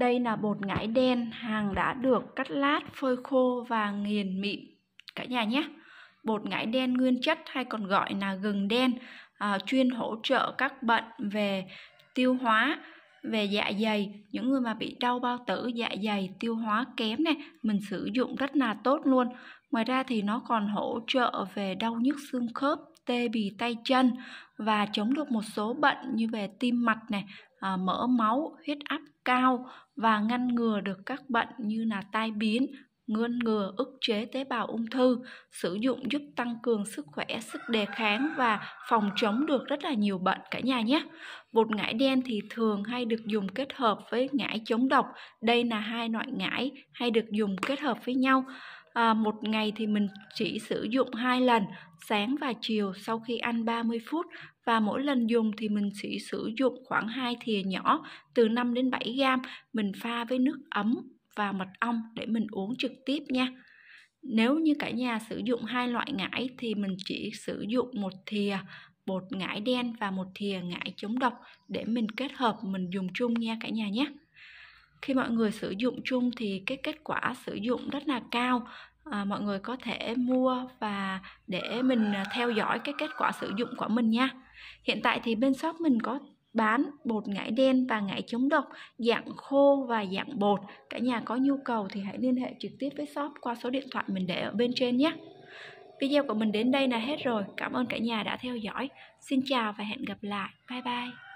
Đây là bột ngải đen, hàng đã được cắt lát, phơi khô và nghiền mịn. Cả nhà nhé! Bột ngải đen nguyên chất hay còn gọi là gừng đen à, chuyên hỗ trợ các bệnh về tiêu hóa về dạ dày những người mà bị đau bao tử dạ dày tiêu hóa kém này mình sử dụng rất là tốt luôn ngoài ra thì nó còn hỗ trợ về đau nhức xương khớp tê bì tay chân và chống được một số bệnh như về tim mạch này mỡ máu huyết áp cao và ngăn ngừa được các bệnh như là tai biến ngăn ngừa ức chế tế bào ung thư sử dụng giúp tăng cường sức khỏe sức đề kháng và phòng chống được rất là nhiều bệnh cả nhà nhé bột ngải đen thì thường hay được dùng kết hợp với ngải chống độc đây là hai loại ngải hay được dùng kết hợp với nhau à, một ngày thì mình chỉ sử dụng hai lần sáng và chiều sau khi ăn 30 phút và mỗi lần dùng thì mình chỉ sử dụng khoảng 2 thìa nhỏ từ 5 đến 7 gram mình pha với nước ấm và mật ong để mình uống trực tiếp nha nếu như cả nhà sử dụng hai loại ngải thì mình chỉ sử dụng một thìa bột ngải đen và một thìa ngải chống độc để mình kết hợp mình dùng chung nha cả nhà nhé khi mọi người sử dụng chung thì cái kết quả sử dụng rất là cao à, mọi người có thể mua và để mình à, theo dõi cái kết quả sử dụng của mình nha hiện tại thì bên shop mình có bán bột ngải đen và ngải chống độc dạng khô và dạng bột cả nhà có nhu cầu thì hãy liên hệ trực tiếp với shop qua số điện thoại mình để ở bên trên nhé video của mình đến đây là hết rồi cảm ơn cả nhà đã theo dõi xin chào và hẹn gặp lại bye bye